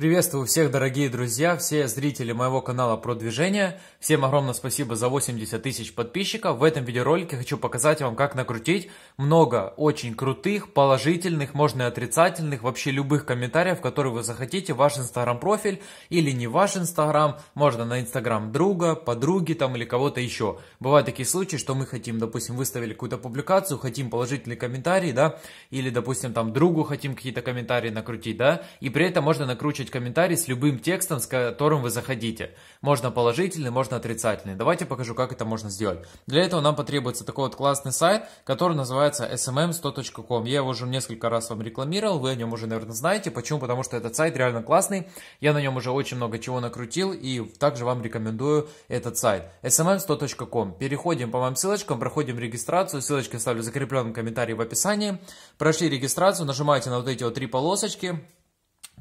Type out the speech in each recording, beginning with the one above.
Приветствую всех, дорогие друзья, все зрители моего канала про движение. Всем огромное спасибо за 80 тысяч подписчиков. В этом видеоролике хочу показать вам, как накрутить много очень крутых, положительных, можно и отрицательных, вообще любых комментариев, которые вы захотите, ваш инстаграм профиль или не ваш инстаграм, можно на инстаграм друга, подруги там или кого-то еще. Бывают такие случаи, что мы хотим, допустим, выставили какую-то публикацию, хотим положительный комментарий, да, или, допустим, там другу хотим какие-то комментарии накрутить, да, и при этом можно накручивать выпустить комментарий с любым текстом, с которым вы заходите, Можно положительный, можно отрицательный. Давайте покажу, как это можно сделать. Для этого нам потребуется такой вот классный сайт, который называется smm100.com. Эм эм Я его уже несколько раз вам рекламировал, вы о нем уже, наверное, знаете. Почему? Потому что этот сайт реально классный. Я на нем уже очень много чего накрутил и также вам рекомендую этот сайт. smm100.com. Эм Переходим по моим ссылочкам, проходим регистрацию. Ссылочки оставлю в закрепленном комментарии в описании. Прошли регистрацию, нажимаете на вот эти вот три полосочки.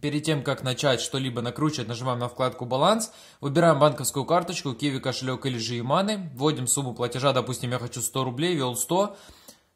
Перед тем, как начать что-либо накручивать, нажимаем на вкладку «Баланс», выбираем банковскую карточку, киви, кошелек или же иманы, вводим сумму платежа, допустим, я хочу 100 рублей, ввел 100,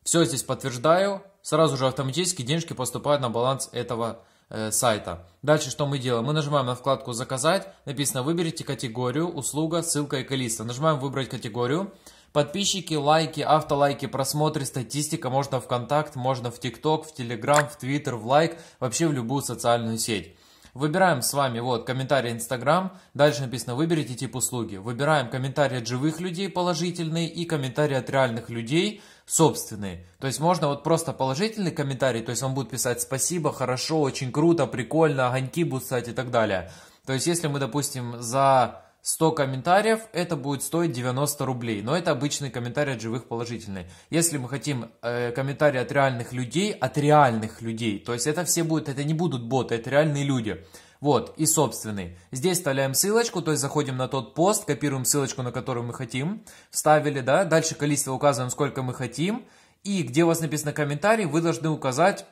все здесь подтверждаю, сразу же автоматически денежки поступают на баланс этого э, сайта. Дальше что мы делаем? Мы нажимаем на вкладку «Заказать», написано «Выберите категорию, услуга, ссылка и количество». Нажимаем «Выбрать категорию», Подписчики, лайки, автолайки, просмотры, статистика. Можно в Контакт, можно в ТикТок, в Телеграм, в Твиттер, в Лайк, вообще в любую социальную сеть. Выбираем с вами вот комментарий Инстаграм, дальше написано выберите тип услуги. Выбираем комментарии от живых людей положительные и комментарии от реальных людей собственные. То есть можно вот просто положительный комментарий, то есть он будет писать спасибо, хорошо, очень круто, прикольно, огоньки будут стать и так далее. То есть если мы, допустим, за 100 комментариев, это будет стоить 90 рублей. Но это обычный комментарий от живых положительный. Если мы хотим э, комментарий от реальных людей, от реальных людей, то есть это все будут, это не будут боты, это реальные люди. Вот, и собственный. Здесь вставляем ссылочку, то есть заходим на тот пост, копируем ссылочку, на которую мы хотим. Вставили, да, дальше количество указываем, сколько мы хотим. И где у вас написано комментарий, вы должны указать,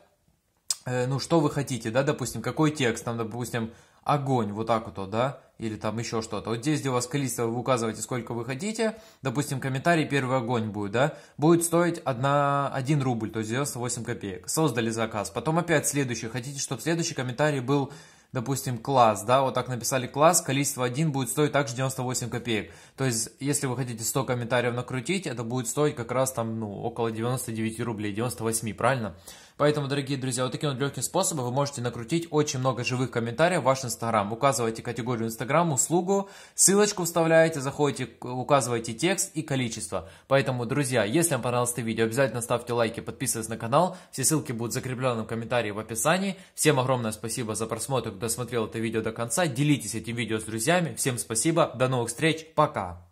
э, ну, что вы хотите, да, допустим, какой текст, там, допустим, огонь, вот так вот, да, или там еще что-то. Вот здесь, где у вас количество, вы указываете, сколько вы хотите, допустим, комментарий первый огонь будет, да, будет стоить 1, 1 рубль, то есть 98 копеек. Создали заказ, потом опять следующий, хотите, чтобы следующий комментарий был допустим, класс, да, вот так написали класс, количество 1 будет стоить также 98 копеек. То есть, если вы хотите 100 комментариев накрутить, это будет стоить как раз там, ну, около 99 рублей, 98, правильно? Поэтому, дорогие друзья, вот таким вот легким способом вы можете накрутить очень много живых комментариев в ваш Инстаграм. Указывайте категорию Инстаграм, услугу, ссылочку вставляете, заходите, указываете текст и количество. Поэтому, друзья, если вам понравилось это видео, обязательно ставьте лайки, подписывайтесь на канал. Все ссылки будут закреплены в комментарии в описании. Всем огромное спасибо за просмотр, кто смотрел это видео до конца. Делитесь этим видео с друзьями. Всем спасибо, до новых встреч, пока!